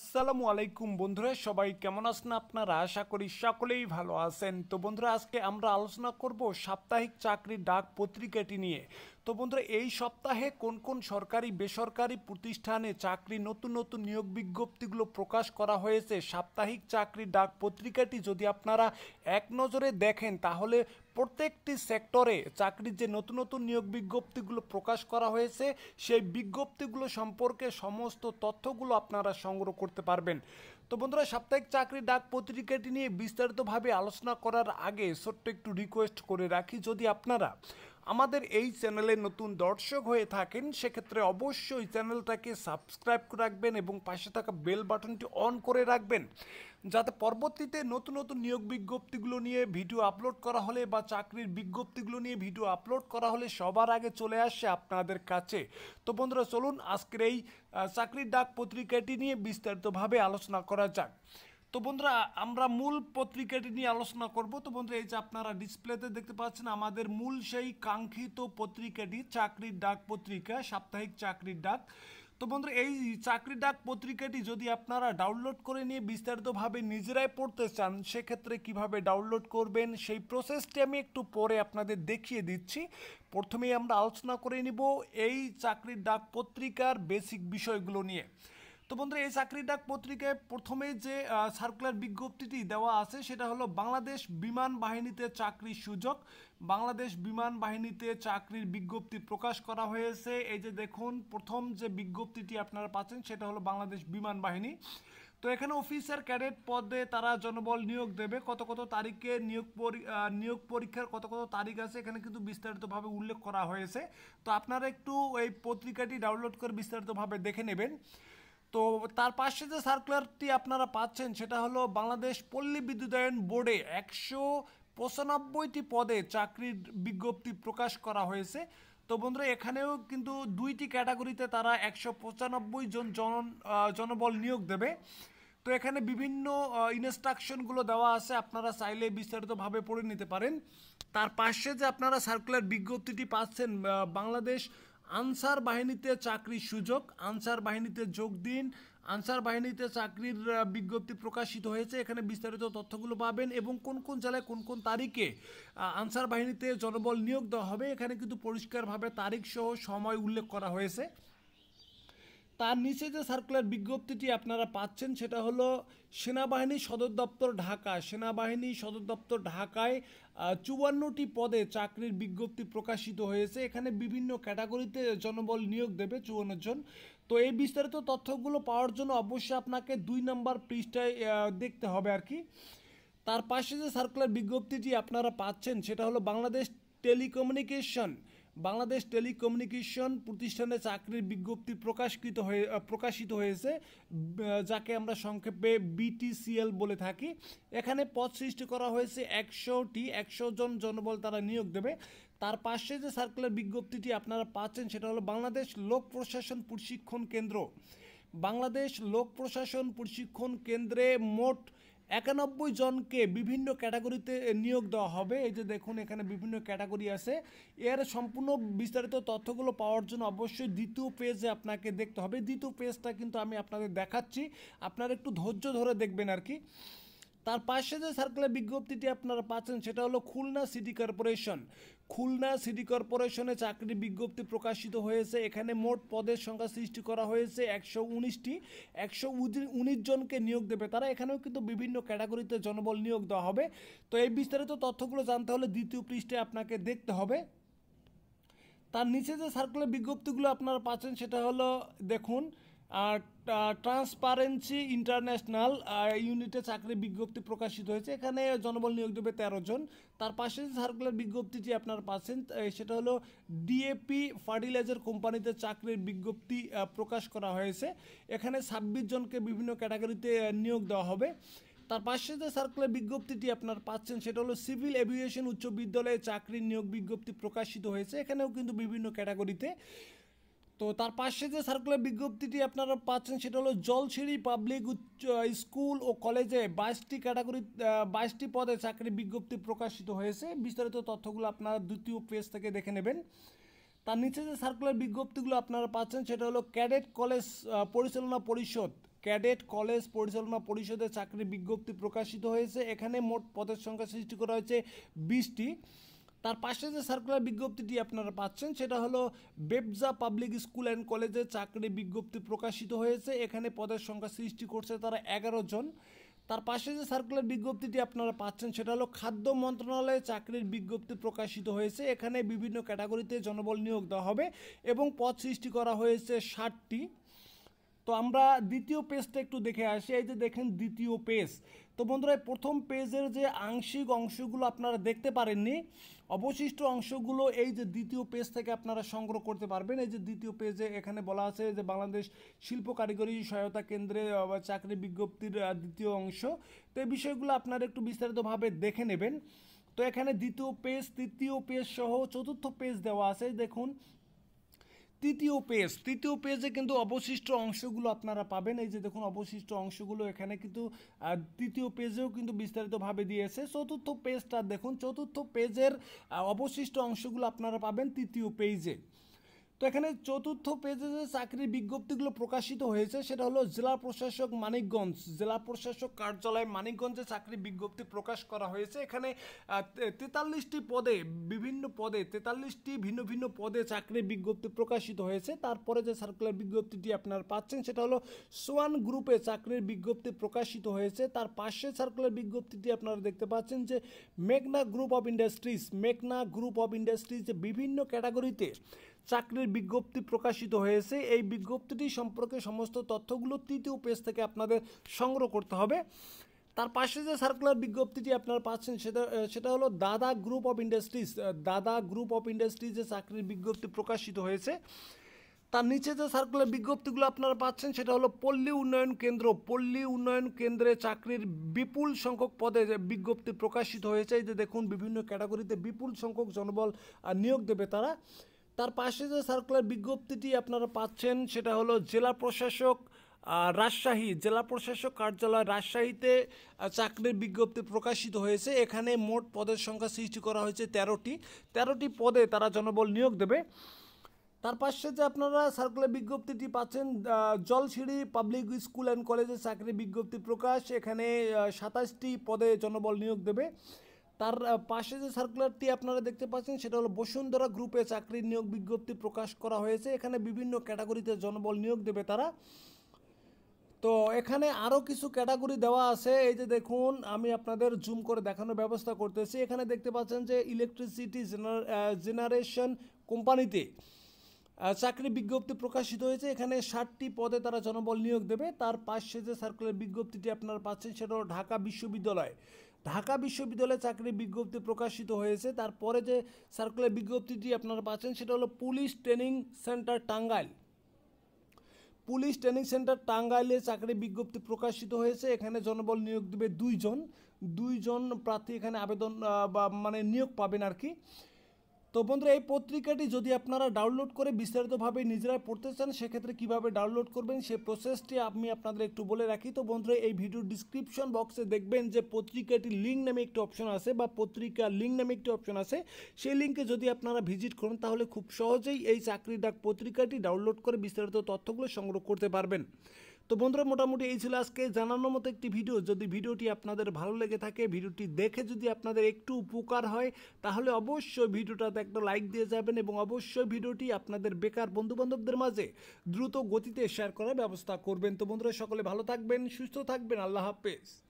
আসসালামু আলাইকুম বন্ধুরা সবাই কেমন আছেন আপনারা আশা করি সকলেই ভালো আছেন তো বন্ধুরা আজকে আমরা আলোচনা করব সাপ্তাহিক চাকরি ডাক পত্রিকাটি নিয়ে তো বন্ধুরা এই সপ্তাহে কোন কোন সরকারি বেসরকারি প্রতিষ্ঠানে চাকরি নতুন নতুন নিয়োগ বিজ্ঞপ্তিগুলো প্রকাশ করা হয়েছে সাপ্তাহিক চাকরি ডাক পত্রিকাটি যদি আপনারা এক নজরে দেখেন তাহলে প্রত্যেকটি সেক্টরে চাকরির যে নতুন নতুন নিয়োগ বিজ্ঞপ্তিগুলো প্রকাশ করা হয়েছে সেই বিজ্ঞপ্তিগুলো সম্পর্কে সমস্ত তথ্যগুলো আপনারা সংগ্রহ করতে পারবেন তো বন্ধুরা সাপ্তাহিক চাকরির ডাক পত্রিকাটি নিয়ে বিস্তারিতভাবে আলোচনা করার আগে ছোট্ট একটু রিকোয়েস্ট করে রাখি যদি আপনারা আমাদের এই চ্যানেলে নতুন দর্শক হয়ে থাকেন সেক্ষেত্রে অবশ্যই চ্যানেলটাকে সাবস্ক্রাইব করে রাখবেন এবং পাশে থাকা বেল বাটনটি অন করে রাখবেন যাতে পরবর্তীতে নতুন নতুন নিয়োগ বিজ্ঞপ্তিগুলো নিয়ে ভিডিও আপলোড করা হলে বা চাকরির বিজ্ঞপ্তিগুলো নিয়ে ভিডিও আপলোড করা হলে সবার আগে চলে আসে আপনাদের কাছে তো বন্ধুরা চলুন আজকের এই চাকরির ডাক পত্রিকাটি নিয়ে বিস্তারিতভাবে আলোচনা করা যাক তো বন্ধুরা আমরা মূল পত্রিকাটি নিয়ে আলোচনা করব তো বন্ধুরা এই যে আপনারা ডিসপ্লেতে দেখতে পাচ্ছেন আমাদের মূল সেই কাঙ্ক্ষিত পত্রিকাটি চাকরির ডাক পত্রিকা সাপ্তাহিক চাকরির ডাক তো বন্ধু এই চাকরি ডাক পত্রিকাটি যদি আপনারা ডাউনলোড করে নিয়ে বিস্তারিতভাবে নিজেরাই পড়তে চান সেক্ষেত্রে কিভাবে ডাউনলোড করবেন সেই প্রসেসটি আমি একটু পরে আপনাদের দেখিয়ে দিচ্ছি প্রথমেই আমরা আলোচনা করে নিব এই চাকরির ডাক পত্রিকার বেসিক বিষয়গুলো নিয়ে তো বন্ধুরা এই চাকরি ডাক পত্রিকায় প্রথমে যে সার্কুলার বিজ্ঞপ্তিটি দেওয়া আছে সেটা হলো বাংলাদেশ বিমান বাহিনীতে চাকরির সুযোগ বাংলাদেশ বিমান বাহিনীতে চাকরির বিজ্ঞপ্তি প্রকাশ করা হয়েছে এই যে দেখুন প্রথম যে বিজ্ঞপ্তিটি আপনারা পাচ্ছেন সেটা হলো বাংলাদেশ বিমান বাহিনী তো এখানে অফিসার ক্যাডেট পদে তারা জনবল নিয়োগ দেবে কত কত তারিখে নিয়োগ নিয়োগ পরীক্ষার কত কত তারিখ আছে এখানে কিন্তু বিস্তারিতভাবে উল্লেখ করা হয়েছে তো আপনারা একটু এই পত্রিকাটি ডাউনলোড করে বিস্তারিতভাবে দেখে নেবেন তো তার পাশে যে সার্কুলারটি আপনারা পাচ্ছেন সেটা হলো বাংলাদেশ পল্লী বিদ্যুতায়ন বোর্ডে একশো পঁচানব্বইটি পদে চাকরির বিজ্ঞপ্তি প্রকাশ করা হয়েছে তো বন্ধুরা এখানেও কিন্তু দুইটি ক্যাটাগরিতে তারা একশো পঁচানব্বই জন জন জনবল নিয়োগ দেবে তো এখানে বিভিন্ন ইনস্ট্রাকশনগুলো দেওয়া আছে আপনারা চাইলে বিস্তারিতভাবে পড়ে নিতে পারেন তার পাশে যে আপনারা সার্কুলার বিজ্ঞপ্তিটি পাচ্ছেন বাংলাদেশ আনসার বাহিনীতে চাকরির সুযোগ আনসার বাহিনীতে যোগ দিন আনসার বাহিনীতে চাকরির বিজ্ঞপ্তি প্রকাশিত হয়েছে এখানে বিস্তারিত তথ্যগুলো পাবেন এবং কোন কোন জেলায় কোন কোন তারিখে আনসার বাহিনীতে জনবল নিয়োগ দেওয়া হবে এখানে কিন্তু পরিষ্কারভাবে তারিখ সহ সময় উল্লেখ করা হয়েছে তার নিচে যে সার্কুলার বিজ্ঞপ্তিটি আপনারা পাচ্ছেন সেটা হলো সেনাবাহিনী সদর দপ্তর ঢাকা সেনাবাহিনী সদর দপ্তর ঢাকায় চুয়ান্নটি পদে চাকরির বিজ্ঞপ্তি প্রকাশিত হয়েছে এখানে বিভিন্ন ক্যাটাগরিতে জনবল নিয়োগ দেবে চুয়ান্ন জন তো এই বিস্তারিত তথ্যগুলো পাওয়ার জন্য অবশ্যই আপনাকে দুই নম্বর পৃষ্ঠায় দেখতে হবে আর কি তার পাশে যে সার্কুলার বিজ্ঞপ্তিটি আপনারা পাচ্ছেন সেটা হলো বাংলাদেশ টেলিকমিউনিকেশন বাংলাদেশ টেলিকমিউনিকেশন প্রতিষ্ঠানে চাকরির বিজ্ঞপ্তি প্রকাশকৃত হয়ে প্রকাশিত হয়েছে যাকে আমরা সংক্ষেপে বিটিসিএল বলে থাকি এখানে পদ সৃষ্টি করা হয়েছে একশোটি একশো জন জনবল তারা নিয়োগ দেবে তার পাশে যে সার্কুলার বিজ্ঞপ্তিটি আপনারা পাচ্ছেন সেটা হলো বাংলাদেশ লোক প্রশাসন প্রশিক্ষণ কেন্দ্র বাংলাদেশ লোক প্রশাসন প্রশিক্ষণ কেন্দ্রে মোট একানব্বই জনকে বিভিন্ন ক্যাটাগরিতে নিয়োগ দেওয়া হবে এই যে দেখুন এখানে বিভিন্ন ক্যাটাগরি আছে এর সম্পূর্ণ বিস্তারিত তথ্যগুলো পাওয়ার জন্য অবশ্যই দ্বিতীয় পেজে আপনাকে দেখতে হবে দ্বিতীয় পেজটা কিন্তু আমি আপনাদের দেখাচ্ছি আপনারা একটু ধৈর্য ধরে দেখবেন আর কি তার পাশে যে সার্কুলার বিজ্ঞপ্তিটি আপনারা পাচ্ছেন সেটা হলো Khulna city corporation Khulna city কর্পোরেশনে চাকরি বিজ্ঞপ্তি প্রকাশিত হয়েছে এখানে মোট পদের সংখ্যা সৃষ্টি করা হয়েছে একশো উনিশটি একশো উনিশ জনকে নিয়োগ দেবে তারা এখানেও কিন্তু বিভিন্ন ক্যাটাগরিতে জনবল নিয়োগ দেওয়া হবে তো এই বিস্তারিত তথ্যগুলো জানতে হলে দ্বিতীয় পৃষ্ঠে আপনাকে দেখতে হবে তার নিচে যে সার্কুলার বিজ্ঞপ্তিগুলো আপনারা পাচ্ছেন সেটা হলো দেখুন আর ট্রান্সপারেন্সি ইন্টারন্যাশনাল ইউনিটে চাকরি বিজ্ঞপ্তি প্রকাশিত হয়েছে এখানে জনবল নিয়োগ দেবে তেরো জন তার পাশে সার্কুলার বিজ্ঞপ্তিটি আপনার পাচ্ছেন সেটা হলো ডিএপি ফার্টিলাইজার কোম্পানিতে চাকরির বিজ্ঞপ্তি প্রকাশ করা হয়েছে এখানে ছাব্বিশ জনকে বিভিন্ন ক্যাটাগরিতে নিয়োগ দেওয়া হবে তার পাশে যে সার্কুলার বিজ্ঞপ্তিটি আপনার পাচ্ছেন সেটা হলো সিভিল এভিয়েশন উচ্চ বিদ্যালয়ে চাকরির নিয়োগ বিজ্ঞপ্তি প্রকাশিত হয়েছে এখানেও কিন্তু বিভিন্ন ক্যাটাগরিতে তো তার পাশে যে সার্কুলার বিজ্ঞপ্তিটি আপনারা পাচ্ছেন সেটা হলো জলছিড়ি পাবলিক উচ্চ স্কুল ও কলেজে বাইশটি ক্যাটাগরি বাইশটি পদে চাকরি বিজ্ঞপ্তি প্রকাশিত হয়েছে বিস্তারিত তথ্যগুলো আপনারা দ্বিতীয় পেজ থেকে দেখে নেবেন তার নিচে যে সার্কুলার বিজ্ঞপ্তিগুলো আপনারা পাচ্ছেন সেটা হলো ক্যাডেট কলেজ পরিচালনা পরিষদ ক্যাডেট কলেজ পরিচালনা পরিষদের চাকরি বিজ্ঞপ্তি প্রকাশিত হয়েছে এখানে মোট পদের সংখ্যা সৃষ্টি করা হয়েছে বিশটি তার পাশে যে সার্কুলার বিজ্ঞপ্তিটি আপনারা পাচ্ছেন সেটা হলো বেবজা পাবলিক স্কুল অ্যান্ড কলেজে চাকরি বিজ্ঞপ্তি প্রকাশিত হয়েছে এখানে পদের সংখ্যা সৃষ্টি করছে তারা এগারো জন তার পাশে যে সার্কুলার বিজ্ঞপ্তিটি আপনারা পাচ্ছেন সেটা হলো খাদ্য মন্ত্রণালয়ে চাকরির বিজ্ঞপ্তি প্রকাশিত হয়েছে এখানে বিভিন্ন ক্যাটাগরিতে জনবল নিয়োগ দেওয়া হবে এবং পদ সৃষ্টি করা হয়েছে ষাটটি তো আমরা দ্বিতীয় পেজটা একটু দেখে আসি এই যে দেখেন দ্বিতীয় পেজ তো বন্ধুরা প্রথম পেজের যে আংশিক অংশগুলো আপনারা দেখতে পারেননি অবশিষ্ট অংশগুলো এই যে দ্বিতীয় পেজ থেকে আপনারা সংগ্রহ করতে পারবেন এই যে দ্বিতীয় পেজে এখানে বলা আছে যে বাংলাদেশ শিল্প কারিগরি সহায়তা কেন্দ্রে চাকরি বিজ্ঞপ্তির দ্বিতীয় অংশ তো এই বিষয়গুলো আপনারা একটু বিস্তারিতভাবে দেখে নেবেন তো এখানে দ্বিতীয় পেজ তৃতীয় পেজ সহ চতুর্থ পেজ দেওয়া আছে দেখুন তৃতীয় পেজ তৃতীয় পেজে কিন্তু অবশিষ্ট অংশগুলো আপনারা পাবেন এই যে দেখুন অবশিষ্ট অংশগুলো এখানে কিন্তু তৃতীয় পেজেও কিন্তু বিস্তারিতভাবে দিয়েছে চতুর্থ পেজটা দেখুন চতুর্থ পেজের অবশিষ্ট অংশগুলো আপনারা পাবেন তৃতীয় পেজে তো এখানে চতুর্থ পেজে যে চাকরির বিজ্ঞপ্তিগুলো প্রকাশিত হয়েছে সেটা হলো জেলা প্রশাসক মানিকগঞ্জ জেলা প্রশাসক কার্যালয়ে মানিকগঞ্জে চাকরির বিজ্ঞপ্তি প্রকাশ করা হয়েছে এখানে তেতাল্লিশটি পদে বিভিন্ন পদে তেতাল্লিশটি ভিন্ন ভিন্ন পদে চাকরি বিজ্ঞপ্তি প্রকাশিত হয়েছে তারপরে যে সার্কুলার বিজ্ঞপ্তিটি আপনারা পাচ্ছেন সেটা হলো সোয়ান গ্রুপে চাকরির বিজ্ঞপ্তি প্রকাশিত হয়েছে তার পাশে সার্কুলার বিজ্ঞপ্তিটি আপনারা দেখতে পাচ্ছেন যে মেঘনা গ্রুপ অফ ইন্ডাস্ট্রিজ মেঘনা গ্রুপ অফ ইন্ডাস্ট্রিজ বিভিন্ন ক্যাটাগরিতে চাকরির বিজ্ঞপ্তি প্রকাশিত হয়েছে এই বিজ্ঞপ্তিটি সম্পর্কে সমস্ত তথ্যগুলো তৃতীয় পেজ থেকে আপনাদের সংগ্রহ করতে হবে তার পাশে যে সার্কুলার বিজ্ঞপ্তিটি আপনারা পাচ্ছেন সেটা সেটা হলো Dada group of industries Dada group of ইন্ডাস্ট্রিজে চাকরির বিজ্ঞপ্তি প্রকাশিত হয়েছে তার নিচে যে সার্কুলার বিজ্ঞপ্তিগুলো আপনারা পাচ্ছেন সেটা হলো পল্লী উন্নয়ন কেন্দ্র পল্লী উন্নয়ন কেন্দ্রে চাকরির বিপুল সংখ্যক পদে বিজ্ঞপ্তি প্রকাশিত হয়েছে এই যে দেখুন বিভিন্ন ক্যাটাগরিতে বিপুল সংখ্যক জনবল নিয়োগ দেবে তারা তার পাশে যে সার্কুলার বিজ্ঞপ্তিটি আপনারা পাচ্ছেন সেটা হলো জেলা প্রশাসক রাজশাহী জেলা প্রশাসক কার্যালয় রাজশাহীতে চাকরির বিজ্ঞপ্তি প্রকাশিত হয়েছে এখানে মোট পদের সংখ্যা সৃষ্টি করা হয়েছে তেরোটি তেরোটি পদে তারা জনবল নিয়োগ দেবে তার পাশে যে আপনারা সার্কুলার বিজ্ঞপ্তিটি পাচ্ছেন জলসিঁড়ি পাবলিক স্কুল অ্যান্ড কলেজে চাকরি বিজ্ঞপ্তি প্রকাশ এখানে সাতাশটি পদে জনবল নিয়োগ দেবে তার পাশে যে সার্কুলারটি আপনারা দেখতে পাচ্ছেন সেটা হলো বসুন্ধরা গ্রুপে চাকরির নিয়োগ বিজ্ঞপ্তি প্রকাশ করা হয়েছে এখানে বিভিন্ন ক্যাটাগরিতে জনবল নিয়োগ দেবে তারা তো এখানে আরও কিছু ক্যাটাগরি দেওয়া আছে এই যে দেখুন আমি আপনাদের জুম করে দেখানোর ব্যবস্থা করতেছি এখানে দেখতে পাচ্ছেন যে ইলেকট্রিসিটি জেনারেশন কোম্পানিতে চাকরি বিজ্ঞপ্তি প্রকাশিত হয়েছে এখানে ষাটটি পদে তারা জনবল নিয়োগ দেবে তার পাশে যে সার্কুলার বিজ্ঞপ্তিটি আপনারা পাচ্ছেন সেটা হলো ঢাকা বিশ্ববিদ্যালয় ঢাকা বিশ্ববিদ্যালয়ে চাকরির বিজ্ঞপ্তি প্রকাশিত হয়েছে তারপরে যে সার্কুলার বিজ্ঞপ্তিটি আপনারা পাচ্ছেন সেটা হলো police training centre Tangail police training centre টাঙ্গাইলে চাকরি বিজ্ঞপ্তি প্রকাশিত হয়েছে এখানে জনবল নিয়োগ দেবে দুইজন দুইজন প্রার্থী এখানে আবেদন বা মানে নিয়োগ পাবেন আর কি তো বন্ধুরা এই পত্রিকাটি যদি আপনারা ডাউনলোড করে বিস্তারিতভাবে নিজেরা পড়তে চান সেক্ষেত্রে কীভাবে ডাউনলোড করবেন সেই প্রসেসটি আমি আপনাদের একটু বলে রাখি তো বন্ধুরা এই ভিডিও ডিসক্রিপশন বক্সে দেখবেন যে পত্রিকাটি লিঙ্ক নামে একটি অপশন আছে বা পত্রিকা লিঙ্ক নামে একটি অপশন আছে সেই লিঙ্কে যদি আপনারা ভিজিট করেন তাহলে খুব সহজেই এই চাকরি ডাক পত্রিকাটি ডাউনলোড করে বিস্তারিত তথ্যগুলো সংগ্রহ করতে পারবেন তো বন্ধুরা মোটামুটি এই ছিল আজকে জানানোর মতো একটি ভিডিও যদি ভিডিওটি আপনাদের ভালো লেগে থাকে ভিডিওটি দেখে যদি আপনাদের একটু উপকার হয় তাহলে অবশ্যই ভিডিওটাতে একটা লাইক দিয়ে যাবেন এবং অবশ্যই ভিডিওটি আপনাদের বেকার বন্ধুবান্ধবদের মাঝে দ্রুত গতিতে শেয়ার করার ব্যবস্থা করবেন তো বন্ধুরা সকলে ভালো থাকবেন সুস্থ থাকবেন আল্লাহ হাফেজ